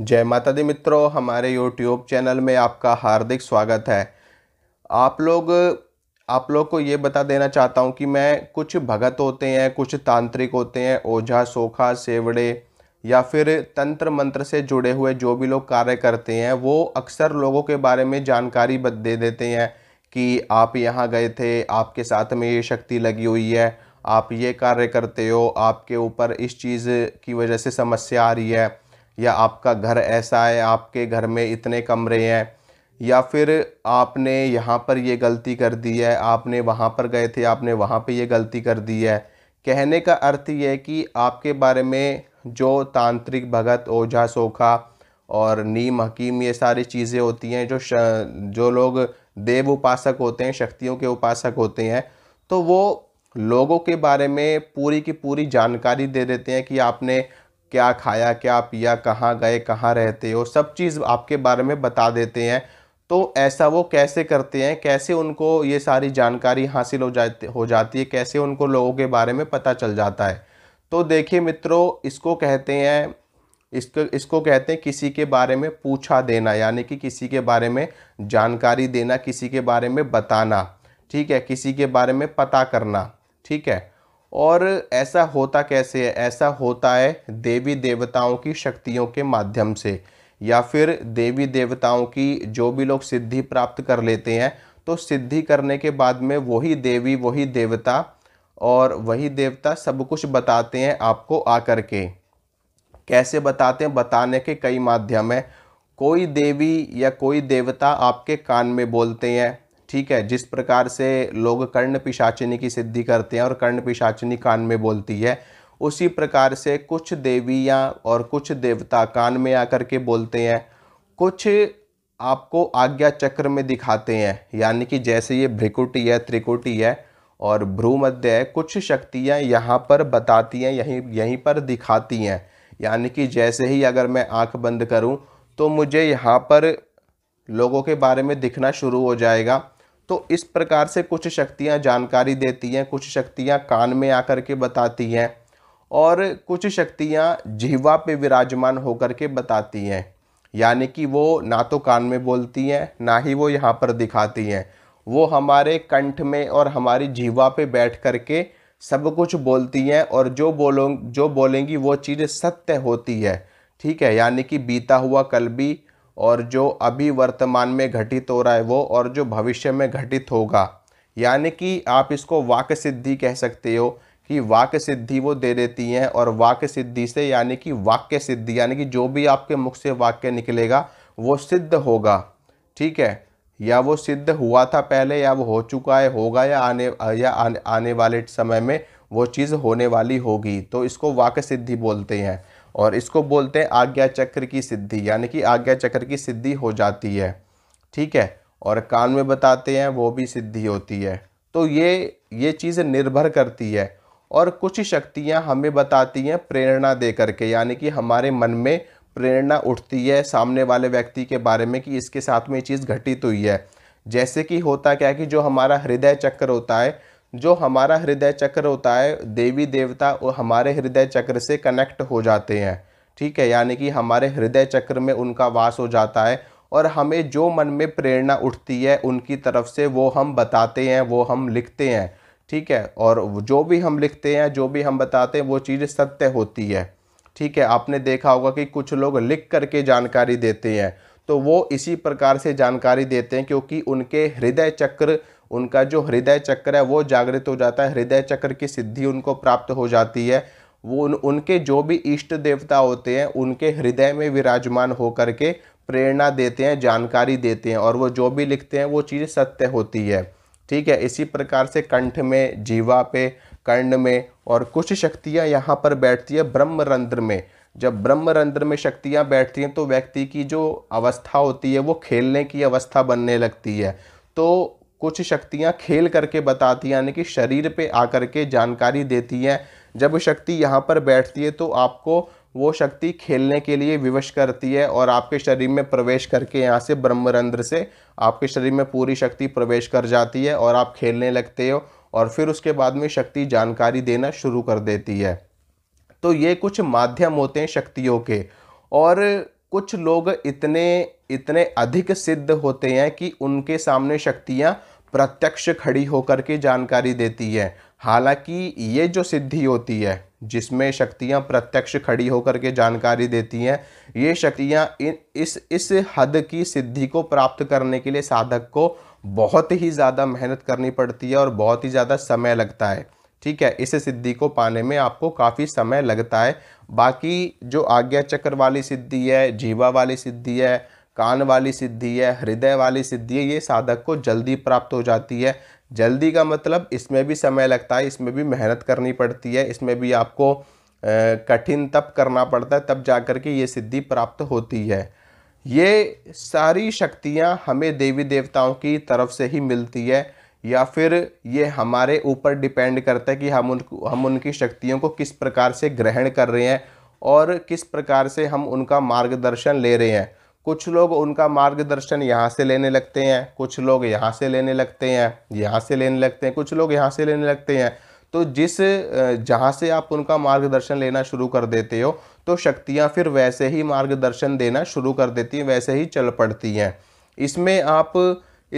जय माता दी मित्रों हमारे यूट्यूब चैनल में आपका हार्दिक स्वागत है आप लोग आप लोग को ये बता देना चाहता हूँ कि मैं कुछ भगत होते हैं कुछ तांत्रिक होते हैं ओझा सोखा सेवड़े या फिर तंत्र मंत्र से जुड़े हुए जो भी लोग कार्य करते हैं वो अक्सर लोगों के बारे में जानकारी दे देते हैं कि आप यहाँ गए थे आपके साथ में ये शक्ति लगी हुई है आप ये कार्य करते हो आपके ऊपर इस चीज़ की वजह से समस्या आ रही है या आपका घर ऐसा है आपके घर में इतने कमरे हैं या फिर आपने यहाँ पर ये गलती कर दी है आपने वहाँ पर गए थे आपने वहाँ पर ये गलती कर दी है कहने का अर्थ ये है कि आपके बारे में जो तांत्रिक भगत ओझा सोखा और नीम हकीम ये सारी चीज़ें होती हैं जो श, जो लोग देव उपासक होते हैं शक्तियों के उपासक होते हैं तो वो लोगों के बारे में पूरी की पूरी जानकारी दे देते हैं कि आपने क्या खाया क्या पिया कहाँ गए कहाँ रहते हो सब चीज़ आपके बारे में बता देते हैं तो ऐसा वो कैसे करते हैं कैसे उनको ये सारी जानकारी हासिल हो जाती हो जाती है कैसे उनको लोगों के बारे में पता चल जाता है तो देखिए मित्रों इसको कहते हैं इसको इसको कहते हैं किसी के बारे में पूछा देना यानी कि किसी के बारे में जानकारी देना किसी के बारे में बताना ठीक है किसी के बारे में पता करना ठीक है और ऐसा होता कैसे है ऐसा होता है देवी देवताओं की शक्तियों के माध्यम से या फिर देवी देवताओं की जो भी लोग सिद्धि प्राप्त कर लेते हैं तो सिद्धि करने के बाद में वही देवी वही देवता और वही देवता सब कुछ बताते हैं आपको आकर के कैसे बताते हैं बताने के कई माध्यम हैं कोई देवी या कोई देवता आपके कान में बोलते हैं ठीक है जिस प्रकार से लोग कर्ण पिशाचिनी की सिद्धि करते हैं और कर्ण पिशाचिनी कान में बोलती है उसी प्रकार से कुछ देवियाँ और कुछ देवता कान में आकर के बोलते हैं कुछ आपको आज्ञा चक्र में दिखाते हैं यानी कि जैसे ये भ्रिकुटी है त्रिकुटी है और भ्रूमध्य है कुछ शक्तियाँ यहाँ पर बताती हैं यहीं यहीं पर दिखाती हैं यानी कि जैसे ही अगर मैं आँख बंद करूँ तो मुझे यहाँ पर लोगों के बारे में दिखना शुरू हो जाएगा तो इस प्रकार से कुछ शक्तियाँ जानकारी देती हैं कुछ शक्तियाँ कान में आकर के बताती हैं और कुछ शक्तियाँ जीवा पे विराजमान होकर के बताती हैं यानी कि वो ना तो कान में बोलती हैं ना ही वो यहाँ पर दिखाती हैं वो हमारे कंठ में और हमारी जीवा पे बैठ कर के सब कुछ बोलती हैं और जो बोलों जो बोलेंगी वो चीज़ सत्य होती है ठीक है यानी कि बीता हुआ कल भी और जो अभी वर्तमान में घटित हो रहा है वो और जो भविष्य में घटित होगा यानी कि आप इसको वाक्य सिद्धि कह सकते हो कि वाक्य सिद्धि वो दे देती हैं और वाक्य सिद्धि से यानी कि वाक्य सिद्धि यानी कि जो भी आपके मुख से वाक्य निकलेगा वो सिद्ध होगा ठीक है या वो सिद्ध हुआ था पहले या वो हो चुका है होगा या आने या आने, आने वाले समय में वो चीज़ होने वाली होगी तो इसको वाक्य सिद्धि बोलते हैं और इसको बोलते हैं आज्ञा चक्र की सिद्धि यानी कि आज्ञा चक्र की सिद्धि हो जाती है ठीक है और कान में बताते हैं वो भी सिद्धि होती है तो ये ये चीज़ निर्भर करती है और कुछ शक्तियाँ हमें बताती हैं प्रेरणा दे करके यानी कि हमारे मन में प्रेरणा उठती है सामने वाले व्यक्ति के बारे में कि इसके साथ में ये चीज़ घटित हुई है जैसे कि होता क्या है कि जो हमारा हृदय चक्र होता है जो हमारा हृदय चक्र होता है देवी देवता वो हमारे हृदय चक्र से कनेक्ट हो जाते हैं ठीक है यानी कि हमारे हृदय चक्र में उनका वास हो जाता है और हमें जो मन में प्रेरणा उठती है उनकी तरफ से वो हम बताते हैं वो हम लिखते हैं ठीक है और जो भी हम लिखते हैं जो भी हम बताते हैं वो चीज़ सत्य होती है ठीक है आपने देखा होगा कि कुछ लोग लिख करके जानकारी देते हैं तो वो इसी प्रकार से जानकारी देते हैं क्योंकि उनके हृदय चक्र उनका जो हृदय चक्र है वो जागृत हो जाता है हृदय चक्र की सिद्धि उनको प्राप्त हो जाती है वो उन उनके जो भी इष्ट देवता होते हैं उनके हृदय में विराजमान हो के प्रेरणा देते हैं जानकारी देते हैं और वो जो भी लिखते हैं वो चीज़ सत्य होती है ठीक है इसी प्रकार से कंठ में जीवा पे कर्ण में और कुछ शक्तियाँ यहाँ पर बैठती है ब्रह्मरंध्र में जब ब्रह्मरंध्र में शक्तियाँ बैठती हैं तो व्यक्ति की जो अवस्था होती है वो खेलने की अवस्था बनने लगती है तो कुछ शक्तियाँ खेल करके बताती हैं यानी कि शरीर पे आकर के जानकारी देती हैं जब शक्ति यहाँ पर बैठती है तो आपको वो शक्ति खेलने के लिए विवश करती है और आपके शरीर में प्रवेश करके यहाँ से ब्रह्मरंध्र से आपके शरीर में पूरी शक्ति प्रवेश कर जाती है और आप खेलने लगते हो और फिर उसके बाद में शक्ति जानकारी देना शुरू कर देती है तो ये कुछ माध्यम होते हैं शक्तियों के और कुछ लोग इतने इतने अधिक सिद्ध होते हैं कि उनके सामने शक्तियाँ प्रत्यक्ष खड़ी होकर के जानकारी देती है हालांकि ये जो सिद्धि होती है जिसमें शक्तियाँ प्रत्यक्ष खड़ी होकर के जानकारी देती हैं ये शक्तियाँ इन इस इस हद की सिद्धि को प्राप्त करने के लिए साधक को बहुत ही ज़्यादा मेहनत करनी पड़ती है और बहुत ही ज़्यादा समय लगता है ठीक है इस सिद्धि को पाने में आपको काफ़ी समय लगता है बाकी जो आज्ञा चक्र वाली सिद्धि है जीवा वाली सिद्धि है कान वाली सिद्धि है हृदय वाली सिद्धि है ये साधक को जल्दी प्राप्त हो जाती है जल्दी का मतलब इसमें भी समय लगता है इसमें भी मेहनत करनी पड़ती है इसमें भी आपको कठिन तप करना पड़ता है तब जा कर के ये सिद्धि प्राप्त होती है ये सारी शक्तियाँ हमें देवी देवताओं की तरफ से ही मिलती है या फिर ये हमारे ऊपर डिपेंड करता है कि हम उन हम उनकी शक्तियों को किस प्रकार से ग्रहण कर रहे हैं और किस प्रकार से हम उनका मार्गदर्शन ले रहे हैं कुछ लोग उनका मार्गदर्शन यहाँ से लेने लगते हैं कुछ लोग यहाँ से लेने लगते हैं यहाँ से लेने लगते हैं कुछ लोग यहाँ से लेने लगते हैं तो जिस जहाँ से आप उनका मार्गदर्शन लेना शुरू कर देते हो तो शक्तियाँ फिर वैसे ही मार्गदर्शन देना शुरू कर देती हैं वैसे ही चल पड़ती हैं इसमें आप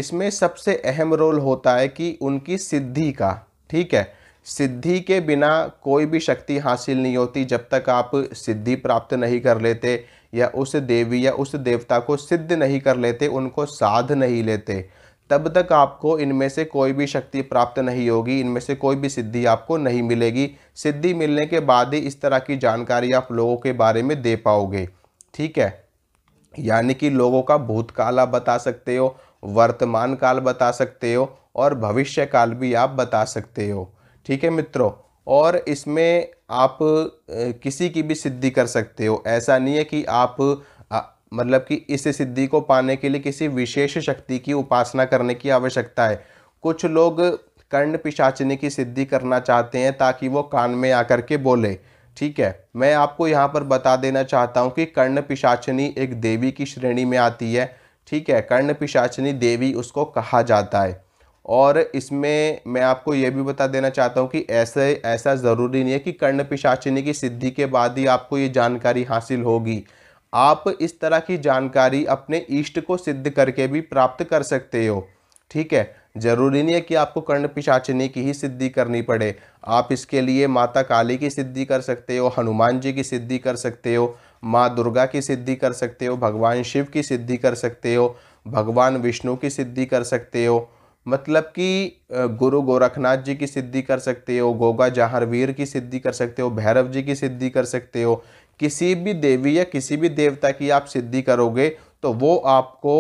इसमें सबसे अहम रोल होता है कि उनकी सिद्धि का ठीक है सिद्धि के बिना कोई भी शक्ति हासिल नहीं होती जब तक आप सिद्धि प्राप्त नहीं कर लेते या उस देवी या उस देवता को सिद्ध नहीं कर लेते उनको साध नहीं लेते तब तक आपको इनमें से कोई भी शक्ति प्राप्त नहीं होगी इनमें से कोई भी सिद्धि आपको नहीं मिलेगी सिद्धि मिलने के बाद ही इस तरह की जानकारी आप लोगों के बारे में दे पाओगे ठीक है यानी कि लोगों का भूतकाल आप बता सकते हो वर्तमान काल बता सकते हो और भविष्य काल भी आप बता सकते हो ठीक है मित्रों और इसमें आप किसी की भी सिद्धि कर सकते हो ऐसा नहीं है कि आप मतलब कि इस सिद्धि को पाने के लिए किसी विशेष शक्ति की उपासना करने की आवश्यकता है कुछ लोग कर्ण पिशाचनी की सिद्धि करना चाहते हैं ताकि वो कान में आकर के बोले ठीक है मैं आपको यहाँ पर बता देना चाहता हूँ कि कर्ण पिशाचनी एक देवी की श्रेणी में आती है ठीक है कर्ण पिशाचनी देवी उसको कहा जाता है और इसमें मैं आपको ये भी बता देना चाहता हूँ कि ऐसे ऐसा ज़रूरी नहीं है कि कर्ण पिशाचिनी की सिद्धि के बाद ही आपको ये जानकारी हासिल होगी आप इस तरह की जानकारी अपने इष्ट को सिद्ध करके भी प्राप्त कर सकते हो ठीक है जरूरी नहीं है कि आपको कर्ण पिशाचिनी की ही सिद्धि करनी पड़े आप इसके लिए माता काली की सिद्धि कर सकते हो हनुमान जी की सिद्धि कर सकते हो माँ दुर्गा की सिद्धि कर सकते हो भगवान शिव की सिद्धि कर सकते हो भगवान विष्णु की सिद्धि कर सकते हो मतलब कि गुरु गोरखनाथ जी की सिद्धि कर सकते हो गोगा जहारवीर की सिद्धि कर सकते हो भैरव जी की सिद्धि कर सकते हो किसी भी देवी या किसी भी देवता की आप सिद्धि करोगे तो वो आपको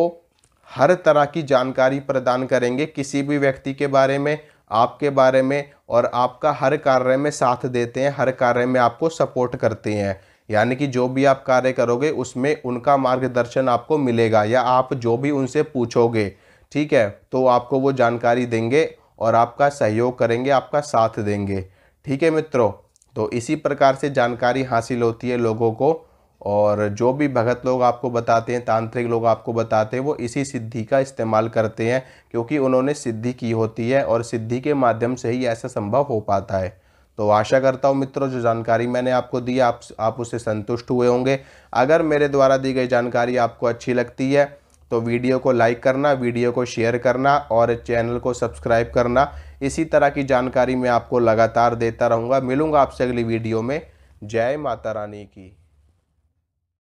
हर तरह की जानकारी प्रदान करेंगे किसी भी व्यक्ति के बारे में आपके बारे में और आपका हर कार्य में साथ देते हैं हर कार्य में आपको सपोर्ट करते हैं यानी कि जो भी आप कार्य करोगे उसमें उनका मार्गदर्शन आपको मिलेगा या आप जो भी उनसे पूछोगे ठीक है तो आपको वो जानकारी देंगे और आपका सहयोग करेंगे आपका साथ देंगे ठीक है मित्रों तो इसी प्रकार से जानकारी हासिल होती है लोगों को और जो भी भगत लोग आपको बताते हैं तांत्रिक लोग आपको बताते हैं वो इसी सिद्धि का इस्तेमाल करते हैं क्योंकि उन्होंने सिद्धि की होती है और सिद्धि के माध्यम से ही ऐसा संभव हो पाता है तो आशा करता हूँ मित्रों जो जानकारी मैंने आपको दी आप आप उसे संतुष्ट हुए होंगे अगर मेरे द्वारा दी गई जानकारी आपको अच्छी लगती है तो वीडियो को लाइक करना वीडियो को शेयर करना और चैनल को सब्सक्राइब करना इसी तरह की जानकारी मैं आपको लगातार देता रहूँगा मिलूँगा आपसे अगली वीडियो में जय माता रानी की